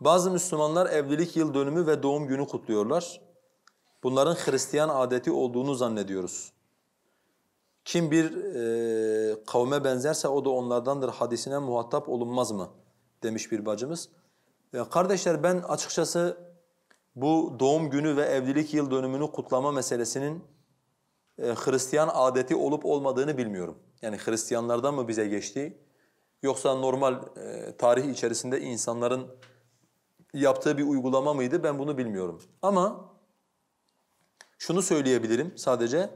Bazı Müslümanlar evlilik yıl dönümü ve doğum günü kutluyorlar. Bunların Hristiyan adeti olduğunu zannediyoruz. Kim bir e, kavme benzerse o da onlardandır hadisine muhatap olunmaz mı? Demiş bir bacımız. E, kardeşler ben açıkçası bu doğum günü ve evlilik yıl dönümünü kutlama meselesinin e, Hristiyan adeti olup olmadığını bilmiyorum. Yani Hristiyanlardan mı bize geçti? Yoksa normal e, tarih içerisinde insanların yaptığı bir uygulama mıydı ben bunu bilmiyorum. Ama şunu söyleyebilirim sadece.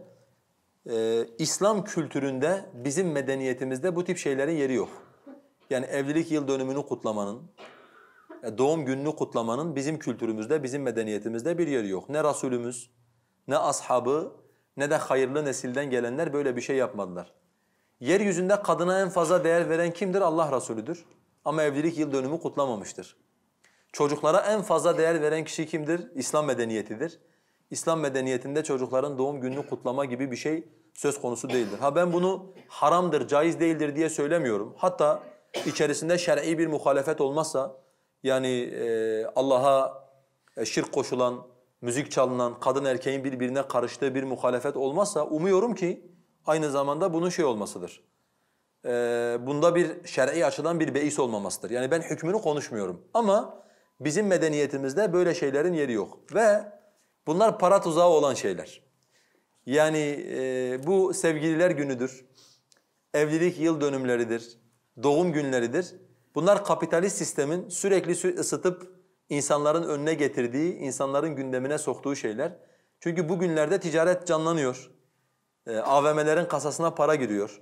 Ee, İslam kültüründe, bizim medeniyetimizde bu tip şeylerin yeri yok. Yani evlilik yıl dönümünü kutlamanın, e, doğum gününü kutlamanın bizim kültürümüzde, bizim medeniyetimizde bir yeri yok. Ne Rasulümüz, ne ashabı, ne de hayırlı nesilden gelenler böyle bir şey yapmadılar. Yeryüzünde kadına en fazla değer veren kimdir? Allah Resulüdür. Ama evlilik yıl dönümü kutlamamıştır. Çocuklara en fazla değer veren kişi kimdir? İslam medeniyetidir. İslam medeniyetinde çocukların doğum gününü kutlama gibi bir şey söz konusu değildir. Ha ben bunu haramdır, caiz değildir diye söylemiyorum. Hatta içerisinde şer'i bir muhalefet olmazsa yani e, Allah'a e, şirk koşulan, müzik çalınan, kadın erkeğin birbirine karıştığı bir muhalefet olmazsa umuyorum ki aynı zamanda bunun şey olmasıdır. E, bunda bir şer'i açıdan bir beis olmamasıdır. Yani ben hükmünü konuşmuyorum ama Bizim medeniyetimizde böyle şeylerin yeri yok. Ve bunlar para tuzağı olan şeyler. Yani e, bu sevgililer günüdür, evlilik yıl dönümleridir, doğum günleridir. Bunlar kapitalist sistemin sürekli ısıtıp insanların önüne getirdiği, insanların gündemine soktuğu şeyler. Çünkü bu günlerde ticaret canlanıyor. E, AVM'lerin kasasına para giriyor.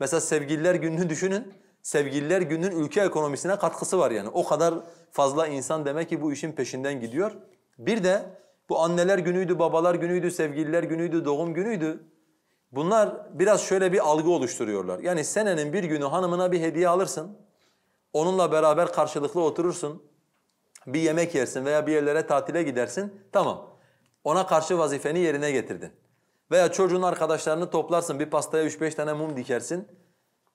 Mesela sevgililer gününü düşünün. Sevgililer Günü'nün ülke ekonomisine katkısı var yani. O kadar fazla insan demek ki bu işin peşinden gidiyor. Bir de bu anneler günüydü, babalar günüydü, sevgililer günüydü, doğum günüydü. Bunlar biraz şöyle bir algı oluşturuyorlar. Yani senenin bir günü hanımına bir hediye alırsın. Onunla beraber karşılıklı oturursun. Bir yemek yersin veya bir yerlere tatile gidersin. Tamam. Ona karşı vazifeni yerine getirdin. Veya çocuğun arkadaşlarını toplarsın. Bir pastaya üç beş tane mum dikersin.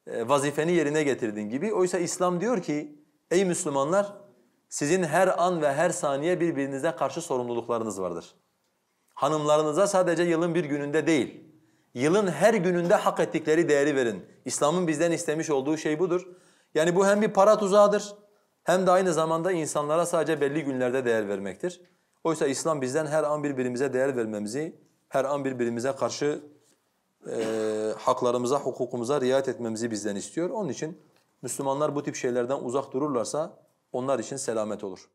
E, vazifeni yerine getirdin gibi. Oysa İslam diyor ki ey Müslümanlar sizin her an ve her saniye birbirinize karşı sorumluluklarınız vardır. Hanımlarınıza sadece yılın bir gününde değil, yılın her gününde hak ettikleri değeri verin. İslam'ın bizden istemiş olduğu şey budur. Yani bu hem bir para tuzağıdır hem de aynı zamanda insanlara sadece belli günlerde değer vermektir. Oysa İslam bizden her an birbirimize değer vermemizi, her an birbirimize karşı e, haklarımıza, hukukumuza riayet etmemizi bizden istiyor. Onun için Müslümanlar bu tip şeylerden uzak dururlarsa onlar için selamet olur.